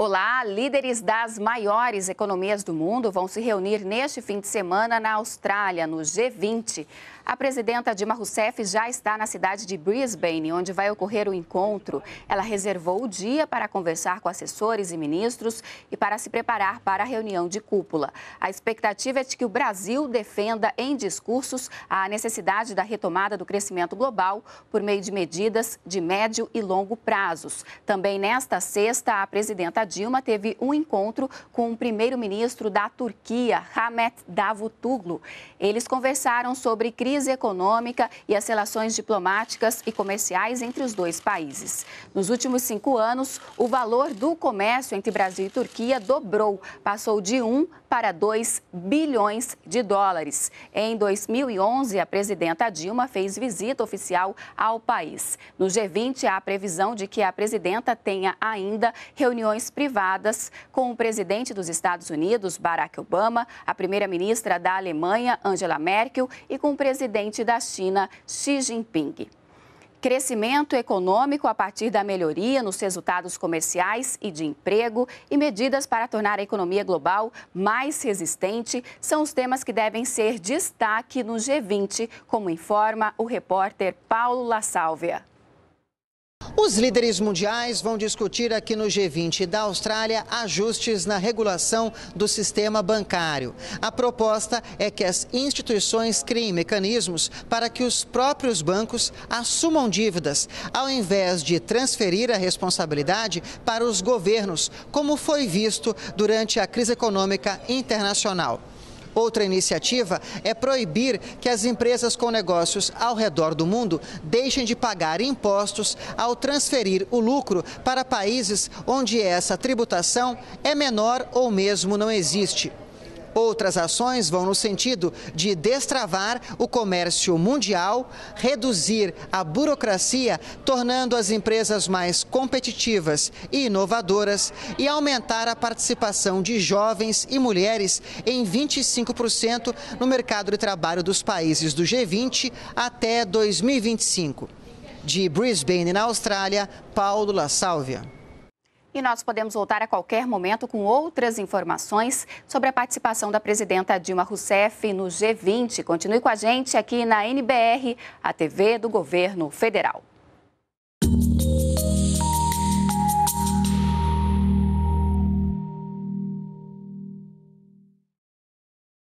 Olá, líderes das maiores economias do mundo vão se reunir neste fim de semana na Austrália, no G20. A presidenta Dilma Rousseff já está na cidade de Brisbane, onde vai ocorrer o encontro. Ela reservou o dia para conversar com assessores e ministros e para se preparar para a reunião de cúpula. A expectativa é de que o Brasil defenda em discursos a necessidade da retomada do crescimento global por meio de medidas de médio e longo prazos. Também nesta sexta, a presidenta Dilma teve um encontro com o primeiro-ministro da Turquia, Hamet Davutoglu. Eles conversaram sobre crise econômica e as relações diplomáticas e comerciais entre os dois países. Nos últimos cinco anos, o valor do comércio entre Brasil e Turquia dobrou, passou de 1 para 2 bilhões de dólares. Em 2011, a presidenta Dilma fez visita oficial ao país. No G20, há a previsão de que a presidenta tenha ainda reuniões privadas com o presidente dos Estados Unidos, Barack Obama, a primeira-ministra da Alemanha, Angela Merkel, e com o presidente da China, Xi Jinping. Crescimento econômico a partir da melhoria nos resultados comerciais e de emprego e medidas para tornar a economia global mais resistente são os temas que devem ser destaque no G20, como informa o repórter Paulo La Sálvia. Os líderes mundiais vão discutir aqui no G20 da Austrália ajustes na regulação do sistema bancário. A proposta é que as instituições criem mecanismos para que os próprios bancos assumam dívidas, ao invés de transferir a responsabilidade para os governos, como foi visto durante a crise econômica internacional. Outra iniciativa é proibir que as empresas com negócios ao redor do mundo deixem de pagar impostos ao transferir o lucro para países onde essa tributação é menor ou mesmo não existe. Outras ações vão no sentido de destravar o comércio mundial, reduzir a burocracia, tornando as empresas mais competitivas e inovadoras e aumentar a participação de jovens e mulheres em 25% no mercado de trabalho dos países do G20 até 2025. De Brisbane, na Austrália, Paulo La Sálvia. E nós podemos voltar a qualquer momento com outras informações sobre a participação da presidenta Dilma Rousseff no G20. Continue com a gente aqui na NBR, a TV do Governo Federal.